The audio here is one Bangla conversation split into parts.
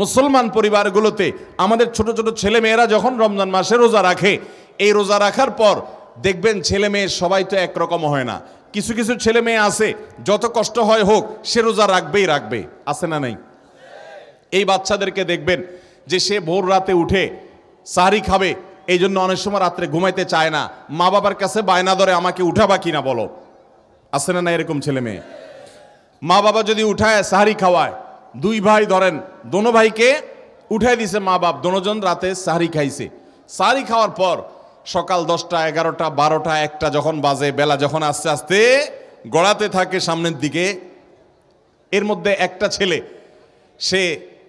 মুসলমান পরিবারগুলোতে আমাদের ছোট ছোট ছেলে মেয়েরা যখন রমজান মাসে রোজা রাখে এই রোজা রাখার পর দেখবেন ছেলে মেয়ে সবাই তো একরকম হয় না কিছু কিছু ছেলে মেয়ে আছে যত কষ্ট হয় হোক সে রোজা রাখবেই রাখবে আছে না নাই এই বাচ্চাদেরকে দেখবেন যে সে ভোর রাতে উঠে সারি খাবে এই জন্য অনেক সময় রাত্রে ঘুমাইতে চায় না মা বাবার কাছে বায়না ধরে আমাকে উঠাবা কিনা বলো আছে না না এরকম ছেলে মেয়ে মা বাবা যদি উঠায় সাহারি খাওয়ায় দুই ভাই ধরেন দোনো ভাইকে উঠাই দিছে মা বাপ দোনোজন রাতে সাহারি খাইছে সাহারি খাওয়ার পর সকাল দশটা এগারোটা বারোটা একটা যখন বাজে বেলা যখন আস্তে আস্তে গড়াতে থাকে সামনের দিকে এর মধ্যে একটা ছেলে সে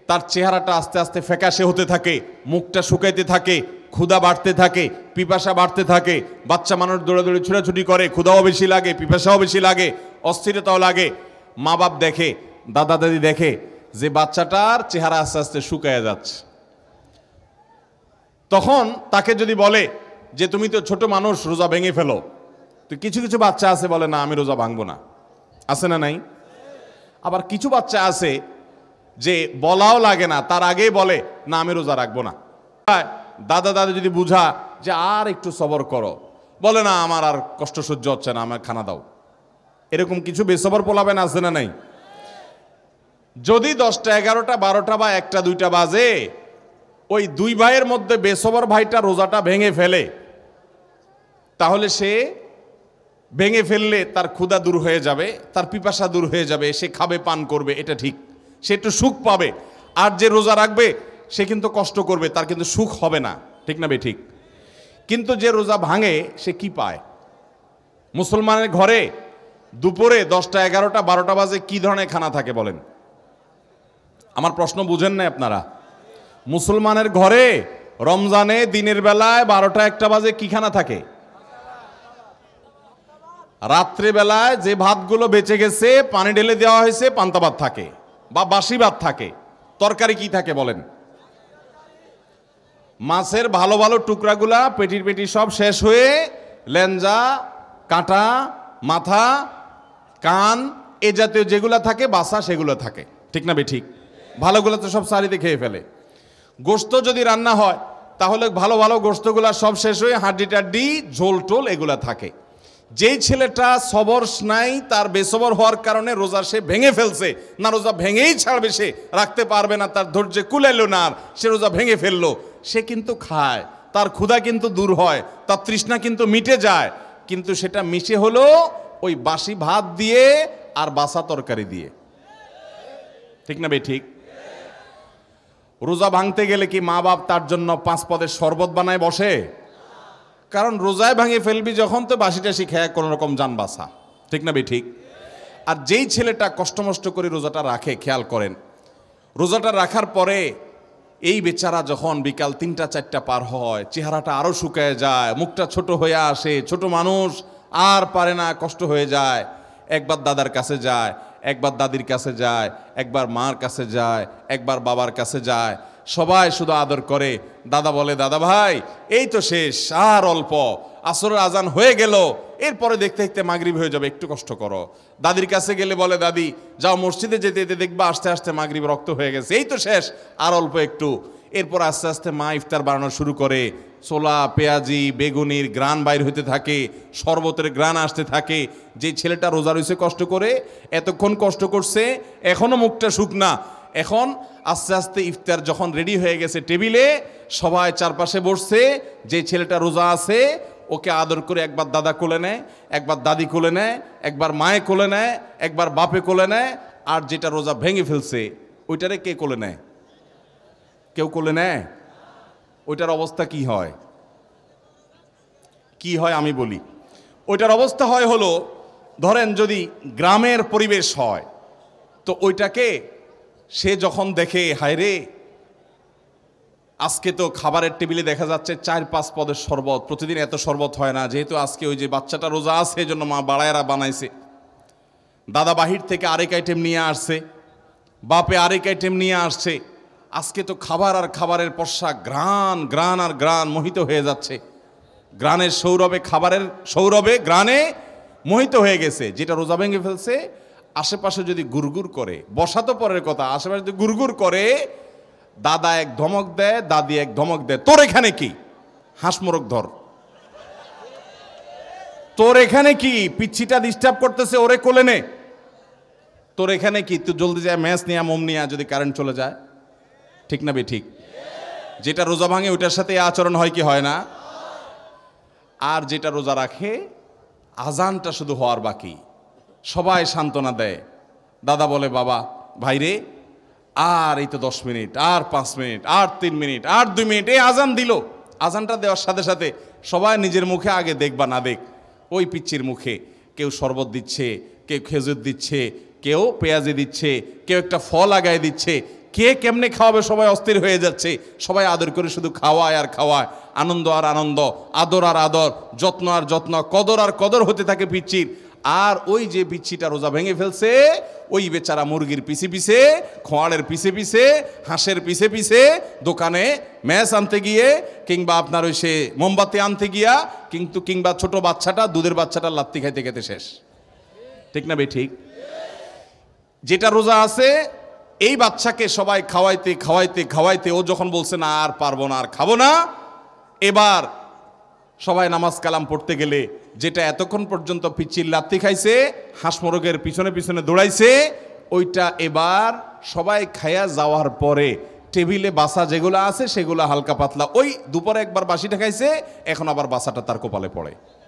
তার চেহারাটা আস্তে আস্তে ফ্যাকাশে হতে থাকে মুখটা শুকাইতে থাকে ক্ষুদা বাড়তে থাকে পিপাসা বাড়তে থাকে বাচ্চা মানুষ দৌড়াদৌড়ি ছুটাছুটি করে ক্ষুদাও বেশি লাগে পিপাসাও বেশি লাগে অস্থিরতাও লাগে মা বাপ দেখে দাদা দাদি দেখে যে বাচ্চাটার চেহারা আস্তে আস্তে শুকায় যাচ্ছে তখন তাকে যদি বলে যে তুমি তো ছোট মানুষ রোজা ভেঙে ফেলো তো কিছু কিছু বাচ্চা আছে বলে না আমি রোজা ভাঙবো না আছে না নাই আবার কিছু বাচ্চা আছে যে বলাও লাগে না তার আগেই বলে না আমি রোজা রাখবো না দাদা দাদা যদি বুঝা যে আর একটু সবর করো বলে না আমার আর কষ্ট সহ্য হচ্ছে না আমার খানা দাও এরকম কিছু বেসবর পোলাবেন আছে না নাই যদি দশটা এগারোটা বারোটা বা একটা দুইটা বাজে ওই দুই ভাইয়ের মধ্যে বেসবর ভাইটা রোজাটা ভেঙে ফেলে তাহলে সে ভেঙে ফেললে তার ক্ষুধা দূর হয়ে যাবে তার পিপাসা দূর হয়ে যাবে সে খাবে পান করবে এটা ঠিক সে একটু সুখ পাবে আর যে রোজা রাখবে সে কিন্তু কষ্ট করবে তার কিন্তু সুখ হবে না ঠিক না বে ঠিক কিন্তু যে রোজা ভাঙে সে কি পায় মুসলমানের ঘরে দুপুরে দশটা এগারোটা বারোটা বাজে কি ধরনের খানা থাকে বলেন আমার প্রশ্ন বুঝেন না আপনারা মুসলমানের ঘরে রমজানে দিনের বেলায় বারোটা একটা বাজে কি খানা থাকে রাত্রেবেলায় যে ভাতগুলো বেঁচে গেছে পানি ঢেলে দেওয়া হয়েছে পান্তা ভাত থাকে বা বাসি ভাত থাকে তরকারি কি থাকে বলেন মাছের ভালো ভালো টুকরাগুলা পেটির পেটি সব শেষ হয়ে লেনজা কাঁটা মাথা কান এ জাতীয় যেগুলো থাকে বাসা সেগুলো থাকে ঠিক না বে ঠিক ভালোগুলো তো সব সারিতে খেয়ে ফেলে গোস্ত যদি রান্না হয় তাহলে ভালো ভালো গোস্তগুলো সব শেষ হয়ে হাড্ডি টাড্ডি ঝোল টোল এগুলো থাকে যেই ছেলেটা সবর নাই তার বেসবর হওয়ার কারণে রোজা সে ভেঙে ফেলছে না রোজা ভেঙেই ছাড়বে সে রাখতে পারবে না তার ধৈর্য কুলেলো না আর সে রোজা ভেঙে ফেললো সে কিন্তু খায় তার ক্ষুধা কিন্তু দূর হয় তার তৃষ্ণা কিন্তু মিটে যায় কিন্তু সেটা মিশে হলো ওই বাসি ভাত দিয়ে আর বাসা তরকারি দিয়ে ঠিক না ভাই ঠিক রোজা ভাঙতে গেলে কি মা বাপ তার জন্য পাঁচ পদের শরবত বানায় বসে কারণ রোজায় ভাঙে ফেলবি যখন তো বাসি টাসি খেয়ে কোনো রকম যান বাসা ঠিক না ঠিক আর যেই ছেলেটা কষ্টমষ্ট করে রোজাটা রাখে খেয়াল করেন রোজাটা রাখার পরে এই বেচারা যখন বিকাল তিনটা চারটা পার হয় চেহারাটা আরও শুকায় যায় মুখটা ছোট হয়ে আসে ছোট মানুষ আর পারে না কষ্ট হয়ে যায় একবার দাদার কাছে যায় একবার দাদির কাছে যায় একবার মার কাছে যায় একবার বাবার কাছে যায় সবাই শুধু আদর করে দাদা বলে দাদা ভাই এই তো শেষ আর অল্প আসরের আজান হয়ে গেল এরপরে দেখতে দেখতে মাগরিব হয়ে যাবে একটু কষ্ট করো দাদির কাছে গেলে বলে দাদি যাও মসজিদে যেতে যেতে দেখবা আস্তে আস্তে মাগরিব রক্ত হয়ে গেছে এই তো শেষ আর অল্প একটু এরপর আস্তে আস্তে মা ইফতার বানানো শুরু করে ছোলা পেঁয়াজি বেগুনির গ্রান বাইর হইতে থাকে শরবতের গ্রান আসতে থাকে যে ছেলেটা রোজা রয়েছে কষ্ট করে এতক্ষণ কষ্ট করছে এখনও মুখটা শুকনা এখন আস্তে আস্তে ইফতার যখন রেডি হয়ে গেছে টেবিলে সবাই চারপাশে বসছে যে ছেলেটা রোজা আছে ওকে আদর করে একবার দাদা কোলে নেয় একবার দাদি কোলে নেয় একবার মায়ে কোলে নেয় একবার বাপে কোলে নেয় আর যেটা রোজা ভেঙে ফেলছে ওইটারে কে কোলে নেয় কেউ কোলে নেয় ওইটার অবস্থা কি হয় কি হয় আমি বলি ওইটার অবস্থা হয় হলো ধরেন যদি গ্রামের পরিবেশ হয় তো ওইটাকে সে যখন দেখে হায়রে আজকে তো খাবারের টেবিলে দেখা যাচ্ছে চার পাঁচ পদের শরবত প্রতিদিন এত শরবত হয় না যেহেতু আজকে ওই যে বাচ্চাটা রোজা আছে জন্য মা বাড়ায়রা বানাইছে দাদা বাহির থেকে আরেক আইটেম নিয়ে আসছে বাপে আরেক আইটেম নিয়ে আসছে আজকে তো খাবার আর খাবারের পশা গ্রান গ্রান আর গ্রান মোহিত হয়ে যাচ্ছে গ্রানের সৌরভে খাবারের সৌরভে গ্রানে মোহিত হয়ে গেছে যেটা রোজা ভেঙে ফেলছে আশেপাশে যদি গুরগুর করে বসা তো পরের কথা আশেপাশে যদি গুরগুর করে দাদা এক ধমক দেয় দাদি এক ধমক দেয় তোর এখানে কি হাঁসমোরক ধর তোর এখানে কি পিচ্ছিটা ডিস্টার্ব করতেছে ওরে কোলে নে তোর এখানে কি তুই জলদি যায় ম্যাচ নিয়ে মোম নিয়ে যদি কারেন্ট চলে যায় ঠিক না বে ঠিক যেটা রোজা ভাঙে ওটার সাথে আচরণ হয় কি হয় না আর যেটা রোজা রাখে আজানটা শুধু হওয়ার বাকি সবাই সান্ত্বনা দেয় দাদা বলে বাবা ভাইরে আর এই তো দশ মিনিট আর পাঁচ মিনিট আর তিন মিনিট আর দুই মিনিট এই আজান দিল আজানটা দেওয়ার সাথে সাথে সবাই নিজের মুখে আগে দেখবা না দেখ ওই পিচ্ছির মুখে কেউ শরবত দিচ্ছে কেউ খেজুর দিচ্ছে কেউ পেঁয়াজি দিচ্ছে কেউ একটা ফল আগায় দিচ্ছে কে কেমনে খাওয়াবে সবাই অস্থির হয়ে যাচ্ছে সবাই আদর করে শুধু খাওয়ায় আর খাওয়ায় আনন্দ আর আনন্দ আদর আর আদর যত্ন আর যত্ন কদর আর কদর হতে থাকে পিচ্ছির আর ওই যে বিচ্ছিটা রোজা ভেঙে ফেলছে ওই বেচারা মুরগির পিছে পিছে খোঁয়াড়ের পিছে পিছে হাঁসের পিছে পিছে দোকানে ম্যাচ আনতে গিয়ে কিংবা আপনার ওই সে মোমবাতি আনতে গিয়া কিন্তু কিংবা ছোট বাচ্চাটা দুধের বাচ্চাটা লাত্তি খাইতে খেতে শেষ ঠিক না বে ঠিক যেটা রোজা আছে এই বাচ্চাকে সবাই খাওয়াইতে খাওয়াইতে খাওয়াইতে ও যখন বলছে না আর পারবো না আর খাবো না এবার সবাই নামাজ কালাম পড়তে গেলে যেটা এতক্ষণ পর্যন্ত পিচির লাত্তি খাইছে হাঁস মোরগের পিছনে পিছনে দৌড়াইছে ওইটা এবার সবাই খায়া যাওয়ার পরে টেবিলে বাসা যেগুলো আছে সেগুলো হালকা পাতলা ওই দুপুরে একবার বাসিটা খাইছে এখন আবার বাসাটা তার কপালে পড়ে